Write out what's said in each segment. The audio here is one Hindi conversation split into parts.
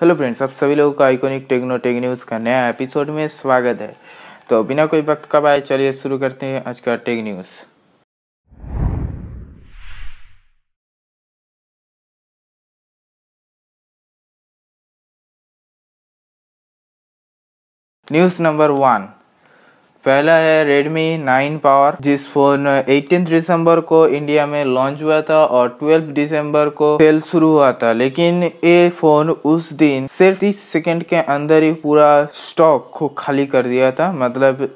हेलो फ्रेंड्स आप सभी लोगों का आइकोनिक टेक्नो टेक न्यूज़ का नया एपिसोड में स्वागत है तो बिना कोई वक्त कब आए चलिए शुरू करते हैं आज का tech news news number one पहला है Redmi 9 पावर जिस फोन 18 दिसंबर को इंडिया में लॉन्च हुआ था और 12 दिसंबर को सेल शुरू हुआ था लेकिन ये फोन उस दिन सिर्फ तीस सेकेंड के अंदर ही पूरा स्टॉक को खाली कर दिया था मतलब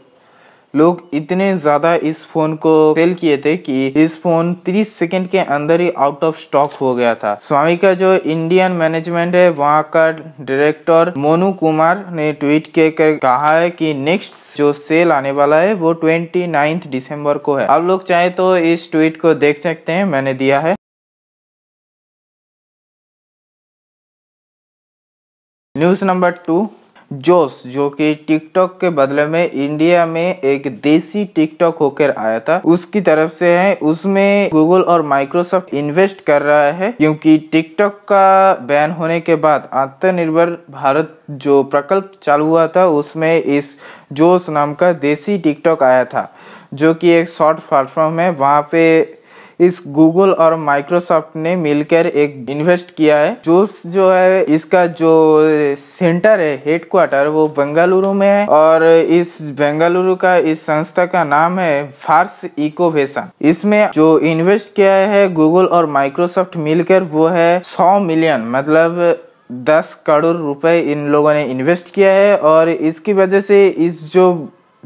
लोग इतने ज़्यादा इस फ़ोन को सेल किए थे कि इस फ़ोन 30 सेकंड के अंदर ही आउट ऑफ स्टॉक हो गया था स्वामी का जो इंडियन मैनेजमेंट है वहाँ का डायरेक्टर मोनू कुमार ने ट्वीट के कर कहा है कि नेक्स्ट जो सेल आने वाला है वो ट्वेंटी दिसंबर को है आप लोग चाहे तो इस ट्वीट को देख सकते हैं मैंने दिया है न्यूज़ नंबर टू जोस जो कि टिकटॉक के बदले में इंडिया में एक देसी टिकटॉक होकर आया था उसकी तरफ से है उसमें गूगल और माइक्रोसॉफ्ट इन्वेस्ट कर रहा है क्योंकि टिकटॉक का बैन होने के बाद आत्मनिर्भर भारत जो प्रकल्प चालू हुआ था उसमें इस जोश नाम का देसी टिकटॉक आया था जो कि एक शॉर्ट प्लेटफॉर्म है वहाँ पे इस गूगल और माइक्रोसॉफ्ट ने मिलकर एक इन्वेस्ट किया है जो जो है इसका जो सेंटर है हेडक्वार्टर वो बेंगलुरु में है और इस बेंगलुरु का इस संस्था का नाम है फार्स इकोवेशन इसमें जो इन्वेस्ट किया है गूगल और माइक्रोसॉफ्ट मिलकर वो है सौ मिलियन मतलब दस करोड़ रुपए इन लोगों ने इन्वेस्ट किया है और इसकी वजह से इस जो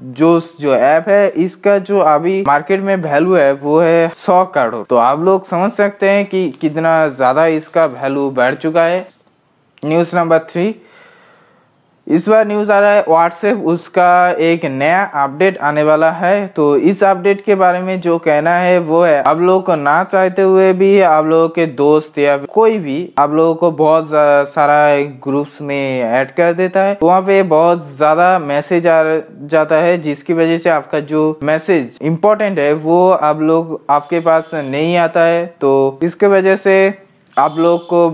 जो जो ऐप है इसका जो अभी मार्केट में वैल्यू है वो है सौ करोड़ तो आप लोग समझ सकते हैं कि कितना ज़्यादा इसका वैल्यू बढ़ चुका है न्यूज़ नंबर थ्री इस बार न्यूज़ आ रहा है व्हाट्सएप उसका एक नया अपडेट आने वाला है तो इस अपडेट के बारे में जो कहना है वो है आप लोगों को ना चाहते हुए भी आप लोगों के दोस्त या कोई भी आप लोगों को बहुत सारा ग्रुप्स में ऐड कर देता है वहाँ पे बहुत ज़्यादा मैसेज आ जाता है जिसकी वजह से आपका जो मैसेज इम्पोर्टेंट है वो आप लोग आपके पास नहीं आता है तो इसके वजह से आप लोग को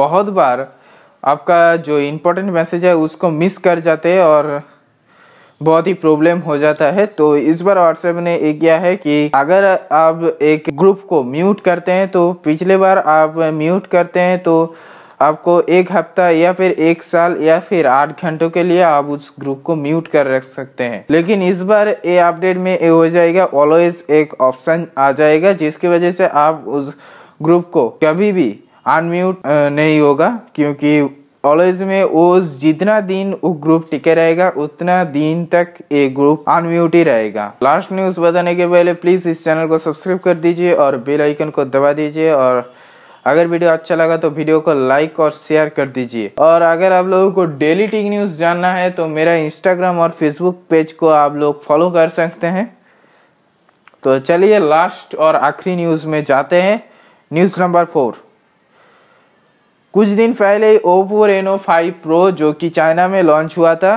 बहुत बार आपका जो इम्पोर्टेंट मैसेज है उसको मिस कर जाते हैं और बहुत ही प्रॉब्लम हो जाता है तो इस बार व्हाट्सएप ने ये किया है कि अगर आप एक ग्रुप को म्यूट करते हैं तो पिछले बार आप म्यूट करते हैं तो आपको एक हफ्ता या फिर एक साल या फिर आठ घंटों के लिए आप उस ग्रुप को म्यूट कर रख सकते हैं लेकिन इस बार ये अपडेट में ये हो जाएगा ऑलवेज एक ऑप्शन आ जाएगा जिसकी वजह से आप उस ग्रुप को कभी भी अनम्यूट uh, नहीं होगा क्योंकि ऑलवेज में वो जितना दिन वो ग्रुप टिके रहेगा उतना दिन तक ये ग्रुप अनम्यूट ही रहेगा लास्ट न्यूज बताने के पहले प्लीज इस चैनल को सब्सक्राइब कर दीजिए और बेल आइकन को दबा दीजिए और अगर वीडियो अच्छा लगा तो वीडियो को लाइक और शेयर कर दीजिए और अगर आप लोगों को डेली टिक न्यूज़ जानना है तो मेरा इंस्टाग्राम और फेसबुक पेज को आप लोग फॉलो कर सकते हैं तो चलिए लास्ट और आखिरी न्यूज़ में जाते हैं न्यूज़ नंबर फोर कुछ दिन पहले ओप्पो रेनो 5 प्रो जो कि चाइना में लॉन्च हुआ था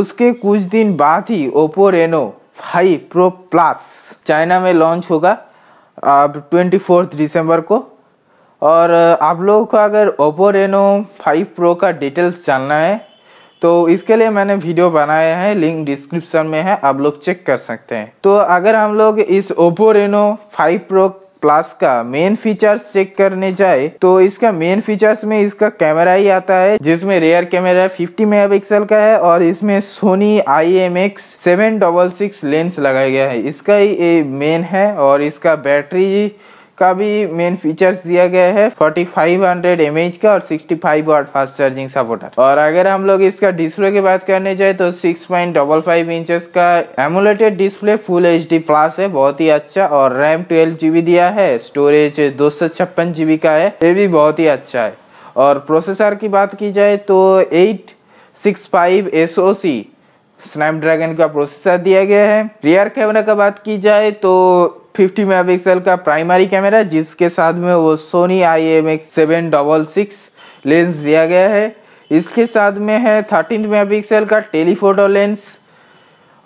उसके कुछ दिन बाद ही Oppo Reno 5 pro plus China में लॉन्च होगा अब ट्वेंटी फोर्थ दिसंबर को और आप लोगों को अगर ओप्पो रेनो 5 प्रो का डिटेल्स जानना है तो इसके लिए मैंने वीडियो बनाया है लिंक डिस्क्रिप्शन में है आप लोग चेक कर सकते हैं तो अगर हम लोग इस ओप्पो रेनो 5 प्रो प्लस का मेन फीचर्स चेक करने जाए तो इसका मेन फीचर्स में इसका कैमरा ही आता है जिसमें रेयर कैमरा 50 मेगापिक्सल का है और इसमें Sony I M X seven double six lens लगाया गया है इसका ही मेन है और इसका बैटरी का भी मेन फीचर्स दिया गया है 4500 एच का और 65 वाट फास्ट चार्जिंग सपोर्टर और अगर हम लोग इसका डिस्प्ले की बात करने जाए तो 6.55 पॉइंट का emulated display full H D plus है बहुत ही अच्छा और रैम ट्वेल्व बी दिया है स्टोरेज दो सौ छप्पन बी का है ये भी बहुत ही अच्छा है और प्रोसेसर की बात की जाए तो eight six five S O C Snapdragon का प्रोसेसर दिया गया है रियर कैमरा का बात की जाए तो 50 मेगापिक्सल का प्राइमरी कैमरा जिसके साथ में वो Sony I M X seven double six lens दिया गया है इसके साथ में है थर्टीन मेगापिक्सल का टेलीफोटो लेंस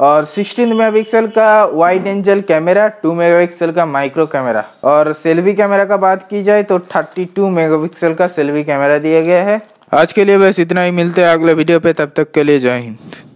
और सिक्सटीन मेगापिक्सल का wide angle camera two megapixel का माइक्रो कैमरा और सेल्फी कैमरा का बात की जाए तो 32 मेगापिक्सल का सेल्फी कैमरा दिया गया है आज के लिए बस इतना ही मिलते हैं अगले वीडियो पे तब तक के लिए जय हिंद